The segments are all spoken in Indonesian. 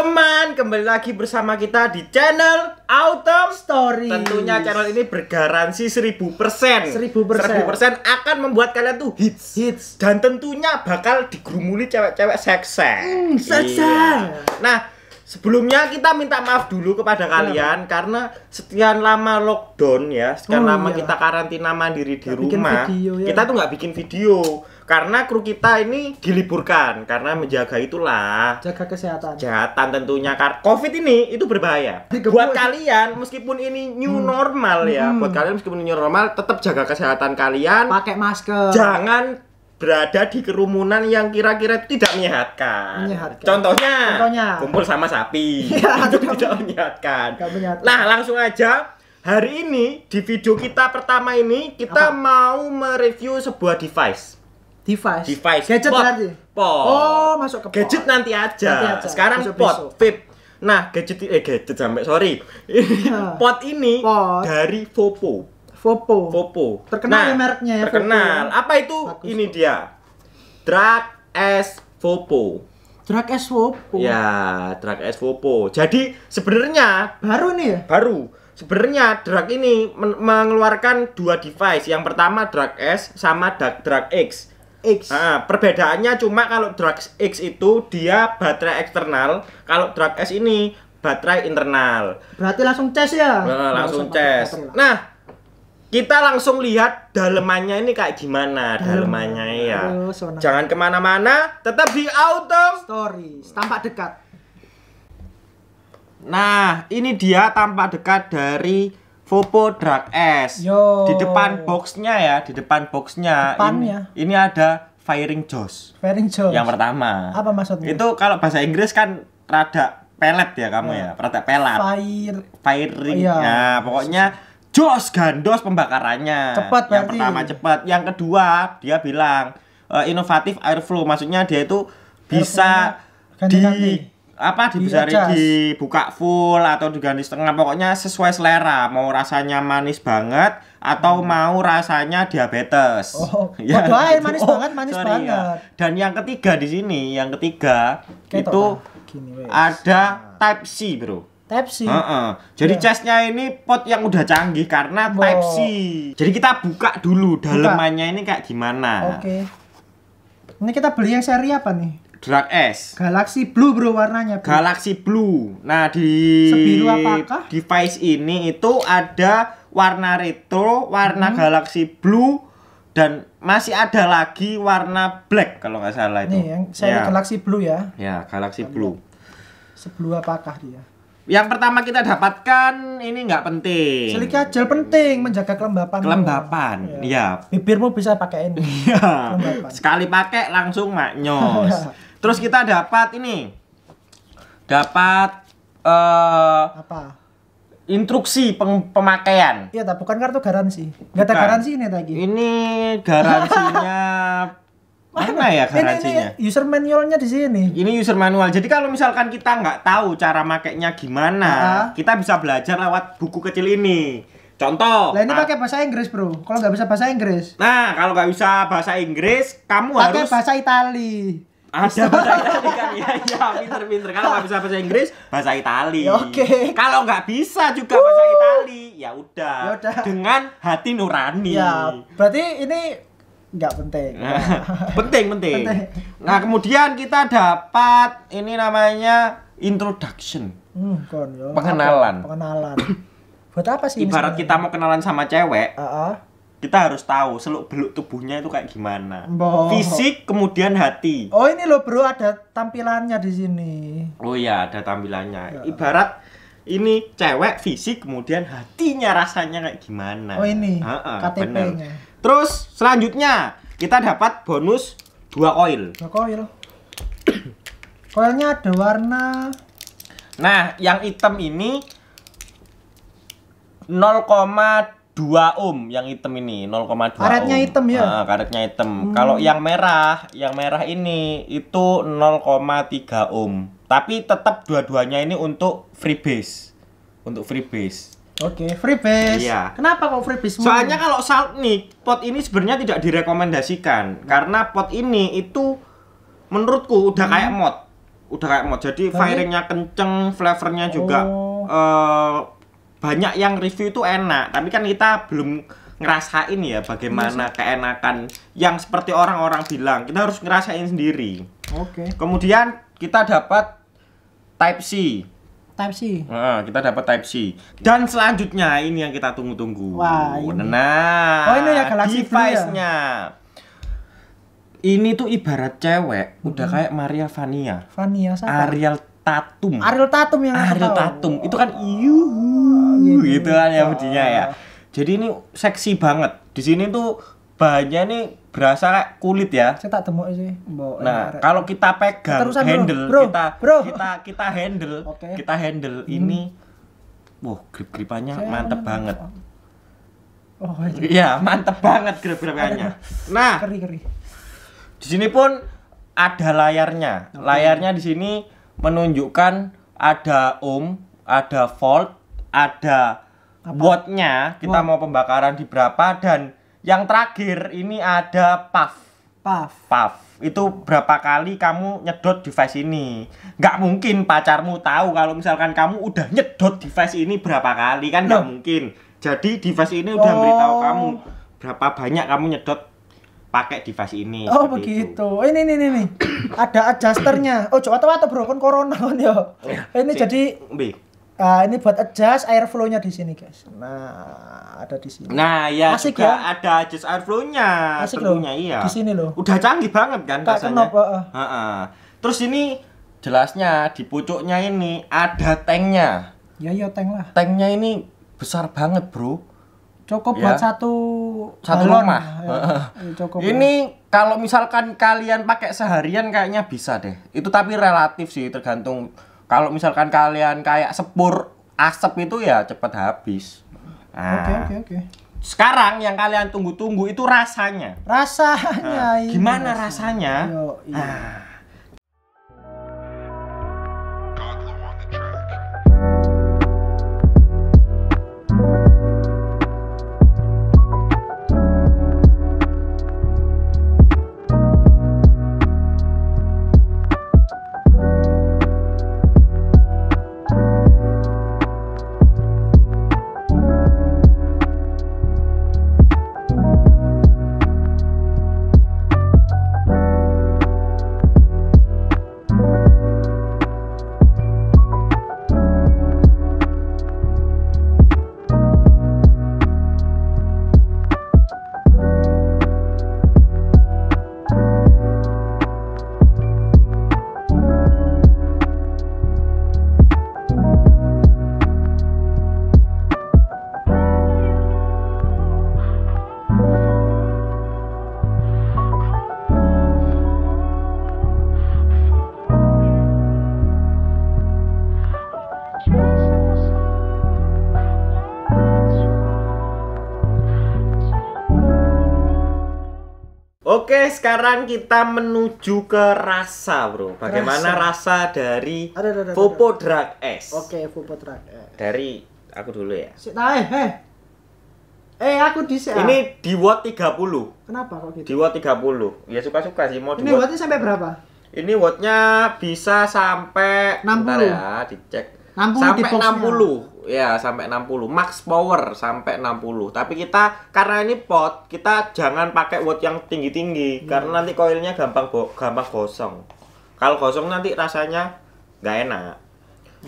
teman-teman, kembali lagi bersama kita di channel Autumn Story. Tentunya channel ini bergaransi 1000%. 1000%. 1000% akan membuat kalian tuh hits. Hits. Dan tentunya bakal digrumuli cewek-cewek seksi. Hmm, seksi. Iya. Yeah. Nah, sebelumnya kita minta maaf dulu kepada kalian karena sekian lama lockdown ya, sekian oh, lama iya. kita karantina mandiri di gak rumah. Video, ya. Kita tuh nggak bikin video karena kru kita ini diliburkan karena menjaga itulah jaga kesehatan kesehatan tentunya karena covid ini itu berbahaya buat kalian meskipun ini new hmm. normal ya hmm. buat kalian meskipun new normal tetap jaga kesehatan kalian pakai masker jangan berada di kerumunan yang kira-kira tidak menyehatkan. menyehatkan. Contohnya, Contohnya, kumpul sama sapi. Ya, itu tidak menyehatkan. menyehatkan. Nah, langsung aja hari ini di video kita pertama ini kita Apa? mau mereview sebuah device device device gadget pot. berarti pot oh masuk ke pot. gadget nanti aja, nanti aja. sekarang masuk pot Pip. nah gadget eh gadget sampai sorry pot ini pot. dari Vopo Vopo Vopo terkenal ya nah, mereknya ya terkenal Vopo. Ya? apa itu Bagus, ini Vopo. dia drag S Vopo Drag S Vopo ya Drag S Vopo jadi sebenarnya baru nih ya baru sebenarnya Drag ini mengeluarkan dua device yang pertama Drag S sama Drag X X. Nah, perbedaannya cuma kalau drug X itu dia baterai eksternal, kalau drug S ini baterai internal. Berarti langsung cas ya? Nah, langsung, langsung Nah, kita langsung lihat dalemannya ini kayak gimana dalemannya ya Oh, jangan kemana-mana tetap di auto story tampak dekat nah ini dia tampak dekat dari Vopo Drag S. Yo. Di depan boxnya ya, di depan boxnya. Ini, ini ada firing jaws. Firing jaws. Yang pertama. Apa maksudnya? Itu kalau bahasa Inggris kan rada pelet ya kamu ya, ya rada pelat. Fire. Firing. Iya. ya pokoknya jos gandos pembakarannya. Cepat Yang berarti. pertama cepat, yang kedua dia bilang uh, inovatif airflow, maksudnya dia itu bisa di apa dibesari iya, dibuka full atau diganti setengah pokoknya sesuai selera mau rasanya manis banget atau hmm. mau rasanya diabetes oh, ya oh, air manis oh, banget manis sorry, ya. banget ya. dan yang ketiga di sini yang ketiga Ketok, itu Gini, ada type C bro Type C. Uh -uh. Jadi yeah. chestnya ini pot yang udah canggih karena wow. Type C. Jadi kita buka dulu dalemannya ini kayak gimana. Oke. Okay. Ini kita beli yang seri apa nih? Drag S. Galaxy Blue bro warnanya. Bro. Galaxy Blue. Nah di Sebiru apakah? device ini itu ada warna retro, warna hmm. Galaxy Blue dan masih ada lagi warna black kalau nggak salah itu. Nih yang saya ya. Galaxy Blue ya. Ya Galaxy Blue. Sebelum apakah dia? Yang pertama kita dapatkan ini nggak penting. Selika gel penting menjaga kelembapan. Kelembapan, ya. Ya. Bibirmu bisa pakai ini. Ya. Sekali pakai langsung maknyos. Ya. Terus kita dapat ini. Dapat eh uh, apa? Instruksi pemakaian. Iya, tapi bukan kartu garansi. Enggak ada garansi ini lagi. Ini garansinya Mana ya garansinya? Ini, ini user manualnya di sini. Ini user manual. Jadi kalau misalkan kita nggak tahu cara makainya gimana, uh -huh. kita bisa belajar lewat buku kecil ini. Contoh. Lah ini ah. pakai bahasa Inggris, Bro. Kalau nggak bisa bahasa Inggris. Nah, kalau nggak bisa bahasa Inggris, kamu pake harus pakai bahasa Italia. Ada bahasa Itali kan? Iya, pinter-pinter. Kalau nggak bisa bahasa Inggris, bahasa Itali. Ya, Oke. Okay. Kalau nggak bisa juga Wuh. bahasa Itali, ya, ya udah. Dengan hati nurani. Ya, berarti ini nggak penting. Nah, penting, penting. penting. Nah, kemudian kita dapat ini namanya introduction. Hmm, ya. Pengenalan. Pengenalan. Buat apa sih? Ibarat kita mau kenalan sama cewek. Uh -uh kita harus tahu seluk beluk tubuhnya itu kayak gimana. Bo. Fisik kemudian hati. Oh ini loh bro ada tampilannya di sini. Oh iya ada tampilannya. Ya. Ibarat ini cewek fisik kemudian hatinya rasanya kayak gimana. Oh ini KTP-nya. Terus selanjutnya kita dapat bonus dua koil. Dua koil. Koilnya ada warna. Nah yang hitam ini koma dua ohm yang hitam ini 0,2 ohm karetnya hitam ya nah, karetnya hitam hmm. kalau yang merah yang merah ini itu 0,3 ohm tapi tetap dua-duanya ini untuk freebase untuk freebase Oke, okay, freebase. Iya. Kenapa kok freebase? Soalnya kalau salt nih, pot ini sebenarnya tidak direkomendasikan karena pot ini itu menurutku udah hmm. kayak mod. Udah kayak mod. Jadi firingnya kenceng, flavornya juga oh. uh, banyak yang review itu enak tapi kan kita belum ngerasain ya bagaimana iya, keenakan yang seperti orang-orang bilang kita harus ngerasain sendiri oke okay. kemudian kita dapat type C Type C. Nah, kita dapat Type C. Dan selanjutnya ini yang kita tunggu-tunggu. Wah, ini. Nah, oh, ini ya Galaxy ya? device-nya. Ini tuh ibarat cewek, hmm. udah kayak Maria Vania. Vania siapa? Ariel Tatum. Ariel Tatum yang Ariel Tatum. Itu kan yuhu uh, gitu kan ya bunyinya ya jadi ini seksi banget di sini tuh bahannya nih berasa kayak kulit ya. Saya tak temui sih. nah, kalau kita pegang Terusan, handle bro. kita bro. kita kita handle, okay. kita handle hmm. ini wah grip-gripannya mantep banget. Oh, iya, iya mantep banget grip-gripannya. Nah, keri, keri. Di sini pun ada layarnya. Okay. Layarnya di sini menunjukkan ada ohm, ada volt, ada wattnya kita Watt. mau pembakaran di berapa dan yang terakhir ini ada puff puff puff itu berapa kali kamu nyedot device ini nggak mungkin pacarmu tahu kalau misalkan kamu udah nyedot device ini berapa kali kan nggak mungkin jadi device ini udah oh. memberitahu kamu berapa banyak kamu nyedot pakai device ini. Oh begitu. Oh, ini ini ini Ada adjusternya. Oh coba atau atau bro kan corona kan yo. Oh. Ini si, jadi. Nah, ini buat adjust air flow nya di sini, guys. Nah, ada di sini. Nah, ya Asik juga ya? ada adjust air flow nya Asik tentunya loh. iya. Di sini loh. Udah canggih banget kan Kak rasanya. Kenop, Uh. Uh -uh. Terus ini jelasnya di pucuknya ini ada tanknya. Ya, ya tank lah. Tanknya ini besar banget, Bro. Cukup ya. buat satu satu balon. ya, ya. cukup. Ini ya. kalau misalkan kalian pakai seharian kayaknya bisa deh. Itu tapi relatif sih tergantung kalau misalkan kalian kayak sepur asap itu ya cepet habis. Nah, oke, oke, oke. Sekarang yang kalian tunggu-tunggu itu rasanya. Rasanya. Nah, gimana rasanya? rasanya? Yo, iya. Nah, Oke, sekarang kita menuju ke rasa, Bro. Bagaimana rasa, rasa dari ada, ada, Vopo Drag S? Oke, Vopo Drag S. Dari aku dulu ya. Si, nah, eh, eh. eh aku di sini. Ini di Watt 30. Kenapa kok gitu? Di Watt 30. Ya suka-suka sih mau Ini Wattnya sampai berapa? Ini wattnya bisa sampai 60. Bentar ya, dicek. 60 sampai tipe 60 ya sampai 60 max power sampai 60 tapi kita karena ini pot kita jangan pakai watt yang tinggi-tinggi hmm. karena nanti koilnya gampang go, gampang gosong kalau gosong nanti rasanya nggak enak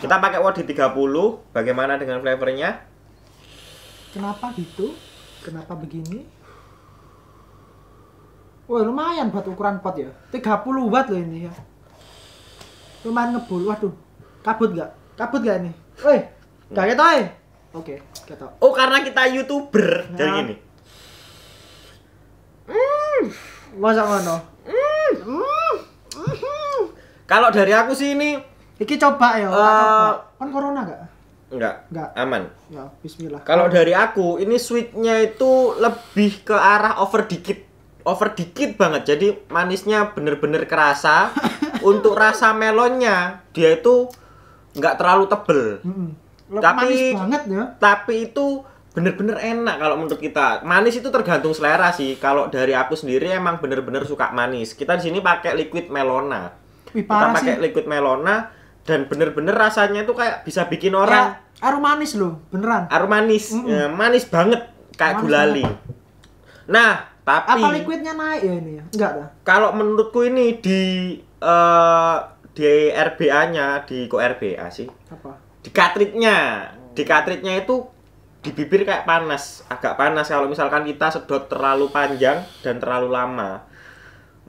kita pakai watt di 30 bagaimana dengan flavornya kenapa gitu kenapa begini Wah lumayan buat ukuran pot ya 30 watt loh ini ya lumayan ngebul waduh kabut nggak Kabut gak nih? Woi, gak ketok eh. Oke, ketok. Oh, karena kita YouTuber. Nah. Jadi gini. Hmm. Masa ngono? Hmm. hmm. Hmm. Kalau dari aku sih ini iki coba ya, uh, Kan corona gak? Enggak. Enggak. Aman. Ya, bismillah. Kalau dari aku ini sweetnya itu lebih ke arah over dikit. Over dikit banget. Jadi manisnya bener-bener kerasa. Untuk rasa melonnya dia itu nggak terlalu tebel. Hmm. tapi manis banget ya. Tapi itu bener-bener enak kalau menurut kita. Manis itu tergantung selera sih. Kalau dari aku sendiri emang bener-bener suka manis. Kita di sini pakai liquid melona. Wih, kita pakai liquid melona dan bener-bener rasanya itu kayak bisa bikin orang ya, aroma manis loh, beneran. Aroma manis, mm -mm. manis banget kayak manis gulali. Banget. Nah, tapi apa liquidnya naik ya ini ya? Enggak Kalau menurutku ini di uh, di RBA-nya, di kok RBA sih? Apa? Di katritnya. Oh. Di katritnya itu di bibir kayak panas, agak panas kalau misalkan kita sedot terlalu panjang dan terlalu lama.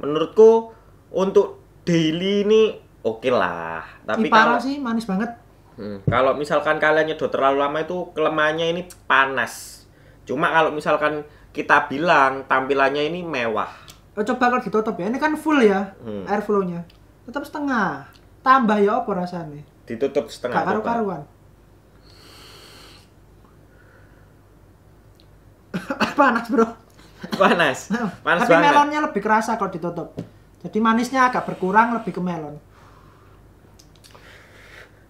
Menurutku untuk daily ini oke okay lah, tapi parah kalau sih manis banget. Hmm, kalau misalkan kalian nyedot terlalu lama itu kelemahannya ini panas. Cuma kalau misalkan kita bilang tampilannya ini mewah. Oh, coba kalau ditutup ya, ini kan full ya hmm. air flow-nya tetap setengah tambah ya apa rasanya ditutup setengah gak karu-karuan panas bro panas panas tapi banget. melonnya lebih kerasa kalau ditutup jadi manisnya agak berkurang lebih ke melon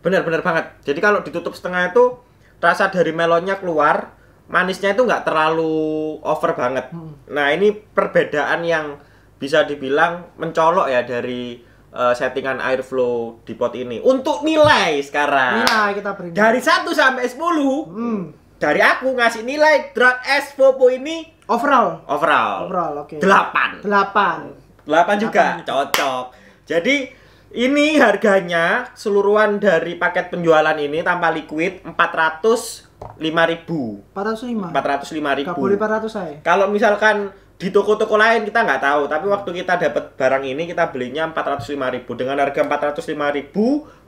benar-benar banget jadi kalau ditutup setengah itu rasa dari melonnya keluar manisnya itu nggak terlalu over banget hmm. nah ini perbedaan yang bisa dibilang mencolok ya dari uh, settingan airflow di pot ini untuk nilai sekarang. Nilai kita beri. Dari 1 sampai 10. Hmm. Dari aku ngasih nilai Drought S Popo ini overall. Overall. Overall, oke. Okay. 8. 8. 8 juga 8. cocok. Jadi ini harganya seluruhan dari paket penjualan ini tanpa liquid 400 5000 405 405000 kalau misalkan di toko-toko lain kita nggak tahu tapi waktu hmm. kita dapat barang ini kita belinya 405.000 dengan harga 405.000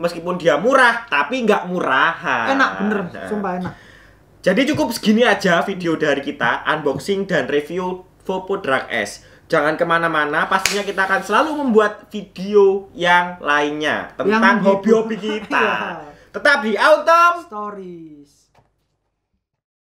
meskipun dia murah tapi nggak murahan enak bener nah. sumpah enak jadi cukup segini aja video dari kita unboxing dan review Vopo Drag S jangan kemana-mana pastinya kita akan selalu membuat video yang lainnya tentang hobi-hobi iya. kita tetap di Autumn Stories